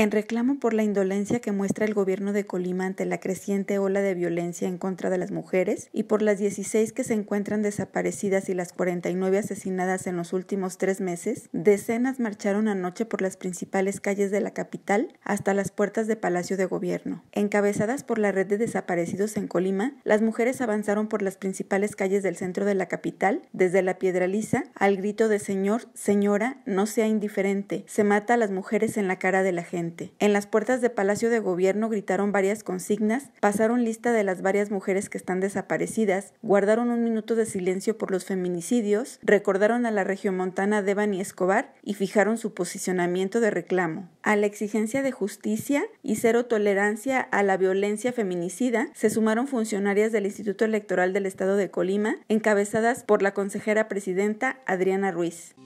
En reclamo por la indolencia que muestra el gobierno de Colima ante la creciente ola de violencia en contra de las mujeres y por las 16 que se encuentran desaparecidas y las 49 asesinadas en los últimos tres meses, decenas marcharon anoche por las principales calles de la capital hasta las puertas de Palacio de Gobierno. Encabezadas por la red de desaparecidos en Colima, las mujeres avanzaron por las principales calles del centro de la capital, desde la Piedra Lisa, al grito de Señor, Señora, no sea indiferente, se mata a las mujeres en la cara de la gente. En las puertas de Palacio de Gobierno gritaron varias consignas, pasaron lista de las varias mujeres que están desaparecidas, guardaron un minuto de silencio por los feminicidios, recordaron a la regiomontana Devani Escobar y fijaron su posicionamiento de reclamo. A la exigencia de justicia y cero tolerancia a la violencia feminicida se sumaron funcionarias del Instituto Electoral del Estado de Colima, encabezadas por la consejera presidenta Adriana Ruiz.